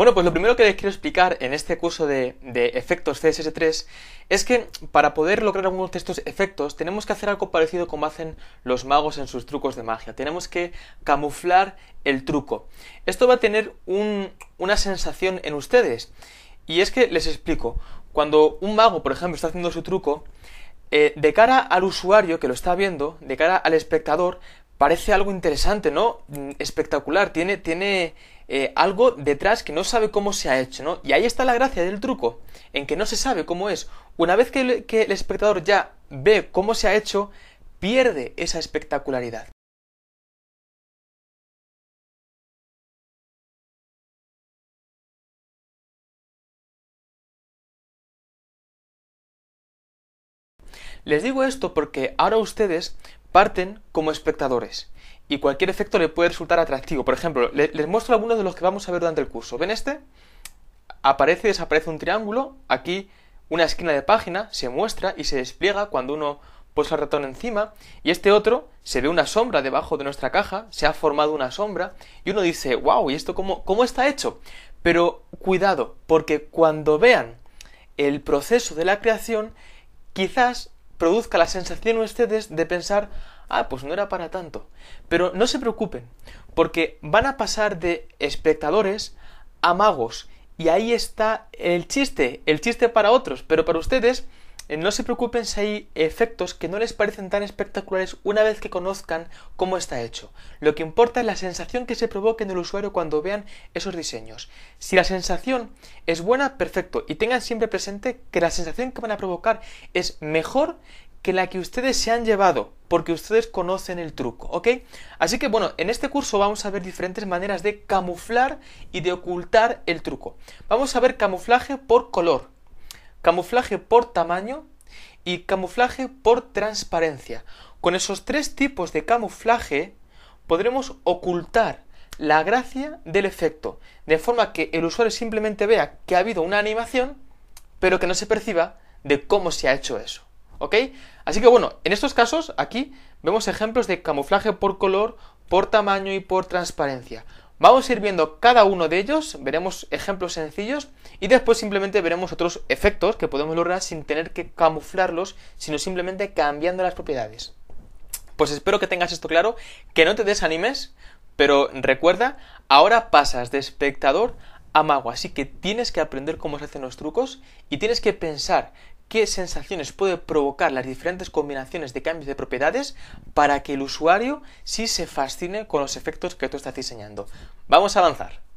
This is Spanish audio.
Bueno, pues lo primero que les quiero explicar en este curso de, efectos CSS3 es que para poder lograr algunos de estos efectos tenemos que hacer algo parecido como hacen los magos en sus trucos de magia. Tenemos que camuflar el truco. Esto va a tener una sensación en ustedes. Y es que les explico, cuando un mago, por ejemplo, está haciendo su truco, eh, de cara al usuario que lo está viendo, de cara al espectador, parece algo interesante, ¿no? Mm, espectacular, tiene, tiene eh, algo detrás que no sabe cómo se ha hecho, ¿no? Y ahí está la gracia del truco, en que no se sabe cómo es. Una vez que el espectador ya ve cómo se ha hecho, pierde esa espectacularidad. Les digo esto porque ahora ustedes parten como espectadores y cualquier efecto le puede resultar atractivo. Por ejemplo, les muestro algunos de los que vamos a ver durante el curso. ¿Ven este? Aparece y desaparece un triángulo. Aquí una esquina de página se muestra y se despliega cuando uno pone el ratón encima. Y este otro se ve una sombra debajo de nuestra caja, se ha formado una sombra. Y uno dice, wow, ¿y esto cómo, cómo está hecho? Pero cuidado, porque cuando vean el proceso de la creación, quizás produzca la sensación ustedes de pensar, ah, pues no era para tanto. Pero no se preocupen, porque van a pasar de espectadores a magos. Y ahí está el chiste, el chiste para otros, pero para ustedes eh, no se preocupen si hay efectos que no les parecen tan espectaculares una vez que conozcan cómo está hecho. Lo que importa es la sensación que se provoque en el usuario cuando vean esos diseños. Si la sensación es buena, perfecto. Y tengan siempre presente que la sensación que van a provocar es mejor que la que ustedes se han llevado, porque ustedes conocen el truco, ¿ok? Así que bueno, en este curso vamos a ver diferentes maneras de camuflar y de ocultar el truco. Vamos a ver camuflaje por color, camuflaje por tamaño y camuflaje por transparencia. Con esos tres tipos de camuflaje podremos ocultar la gracia del efecto, de forma que el usuario simplemente vea que ha habido una animación, pero que no se perciba de cómo se ha hecho eso. ¿Ok? Así que bueno, en estos casos aquí vemos ejemplos de camuflaje por color, por tamaño y por transparencia. Vamos a ir viendo cada uno de ellos, veremos ejemplos sencillos y después simplemente veremos otros efectos que podemos lograr sin tener que camuflarlos, sino simplemente cambiando las propiedades. Pues espero que tengas esto claro, que no te desanimes, pero recuerda, ahora pasas de espectador a mago, así que tienes que aprender cómo se hacen los trucos y tienes que pensar qué sensaciones puede provocar las diferentes combinaciones de cambios de propiedades para que el usuario sí se fascine con los efectos que tú estás diseñando. Vamos a avanzar.